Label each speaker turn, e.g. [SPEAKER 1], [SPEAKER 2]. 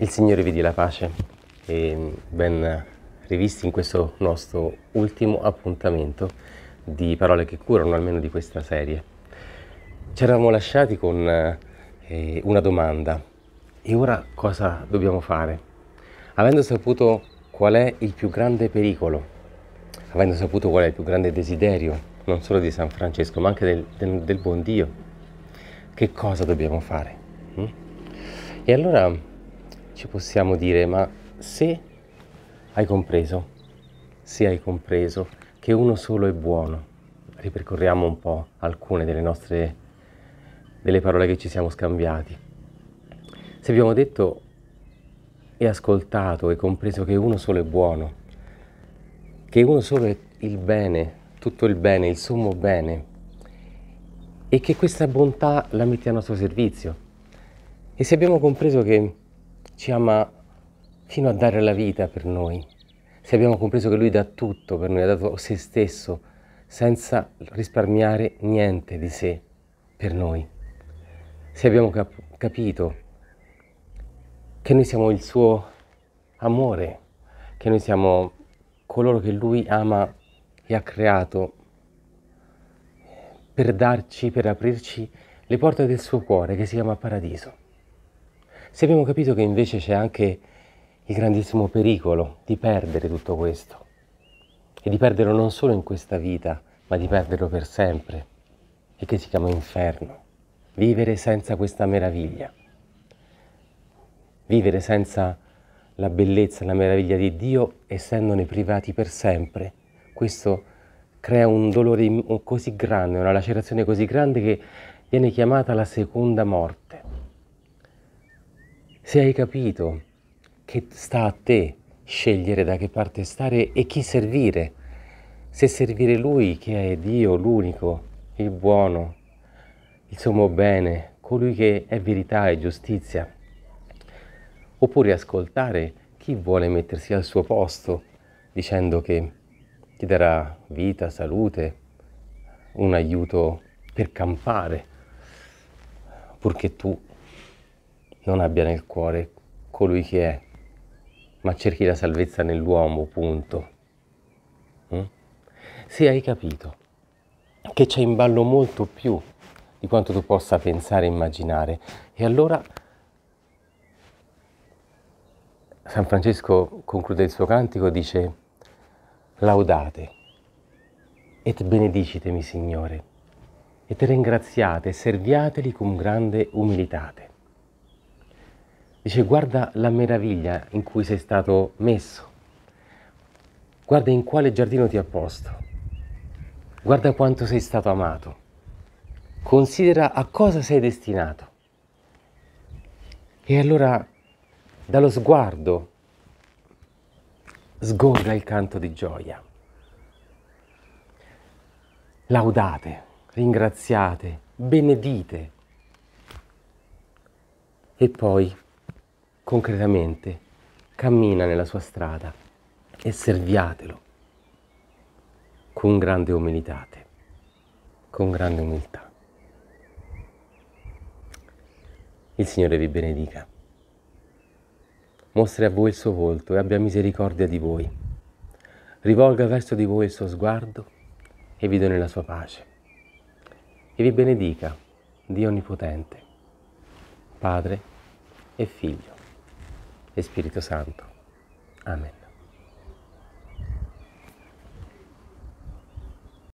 [SPEAKER 1] Il Signore vi dia la pace e ben rivisti in questo nostro ultimo appuntamento di Parole che curano, almeno di questa serie. Ci eravamo lasciati con eh, una domanda e ora cosa dobbiamo fare? Avendo saputo qual è il più grande pericolo, avendo saputo qual è il più grande desiderio, non solo di San Francesco ma anche del, del, del buon Dio, che cosa dobbiamo fare? Mm? E allora ci possiamo dire, ma se hai compreso, se hai compreso che uno solo è buono, ripercorriamo un po' alcune delle nostre, delle parole che ci siamo scambiati. Se abbiamo detto e ascoltato e compreso che uno solo è buono, che uno solo è il bene, tutto il bene, il sommo bene, e che questa bontà la metti a nostro servizio. E se abbiamo compreso che ci ama fino a dare la vita per noi, se abbiamo compreso che Lui dà tutto per noi, ha dato se stesso, senza risparmiare niente di sé per noi, se abbiamo cap capito che noi siamo il suo amore, che noi siamo coloro che Lui ama e ha creato per darci, per aprirci le porte del suo cuore che si chiama paradiso se abbiamo capito che invece c'è anche il grandissimo pericolo di perdere tutto questo e di perderlo non solo in questa vita, ma di perderlo per sempre e che si chiama inferno. Vivere senza questa meraviglia, vivere senza la bellezza, la meraviglia di Dio, essendone privati per sempre, questo crea un dolore così grande, una lacerazione così grande che viene chiamata la seconda morte se hai capito che sta a te scegliere da che parte stare e chi servire, se servire Lui che è Dio, l'unico, il buono, il sommo bene, colui che è verità e giustizia, oppure ascoltare chi vuole mettersi al suo posto dicendo che ti darà vita, salute, un aiuto per campare, purché tu non abbia nel cuore colui che è, ma cerchi la salvezza nell'uomo, punto. Mm? Se hai capito che c'è in ballo molto più di quanto tu possa pensare e immaginare, e allora San Francesco conclude il suo cantico, dice laudate et benedicitemi Signore et ringraziate serviateli con grande umilitate. Dice guarda la meraviglia in cui sei stato messo, guarda in quale giardino ti ha posto, guarda quanto sei stato amato, considera a cosa sei destinato. E allora dallo sguardo sgorga il canto di gioia. Laudate, ringraziate, benedite. E poi concretamente, cammina nella sua strada e serviatelo con grande umiltà, con grande umiltà. Il Signore vi benedica, mostri a voi il suo volto e abbia misericordia di voi, rivolga verso di voi il suo sguardo e vi doni la sua pace. E vi benedica Dio Onnipotente, Padre e Figlio Espíritu Santo. Amén.